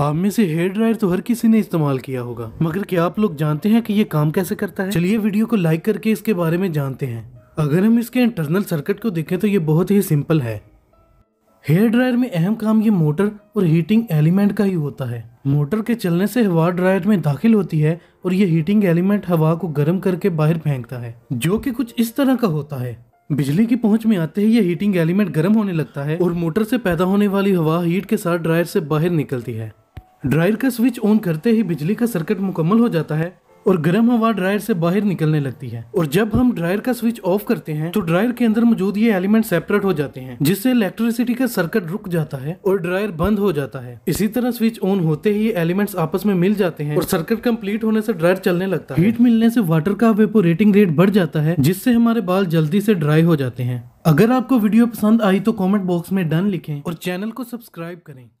आप में से हेयर ड्रायर तो हर किसी ने इस्तेमाल किया होगा मगर क्या आप लोग जानते हैं कि ये काम कैसे करता है चलिए वीडियो को लाइक करके इसके बारे में जानते हैं अगर हम इसके इंटरनल सर्किट को देखें तो ये बहुत ही सिंपल है हेयर ड्रायर में अहम काम ये मोटर और हीटिंग एलिमेंट का ही होता है मोटर के चलने से हवा ड्रायर में दाखिल होती है और ये हीटिंग एलिमेंट हवा को गर्म करके बाहर फेंकता है जो कि कुछ इस तरह का होता है बिजली की पहुंच में आते ही यह हीटिंग एलिमेंट गर्म होने लगता है और मोटर से पैदा होने वाली हवा हीट के साथ ड्रायर से बाहर निकलती है ड्रायर का स्विच ऑन करते ही बिजली का सर्किट मुकम्मल हो जाता है और गर्म हवा ड्रायर से बाहर निकलने लगती है और जब हम ड्रायर का स्विच ऑफ करते हैं तो ड्रायर के अंदर मौजूद ये एलिमेंट सेपरेट हो जाते हैं जिससे इलेक्ट्रिसिटी का सर्किट रुक जाता है और ड्रायर बंद हो जाता है इसी तरह स्विच ऑन होते ही एलिमेंट्स आपस में मिल जाते हैं और सर्किट कंप्लीट होने से ड्रायर चलने लगता है हीट मिलने से वाटर का वेपोरेटिंग रेट बढ़ जाता है जिससे हमारे बाल जल्दी से ड्राई हो जाते हैं अगर आपको वीडियो पसंद आई तो कॉमेंट बॉक्स में डन लिखें और चैनल को सब्सक्राइब करें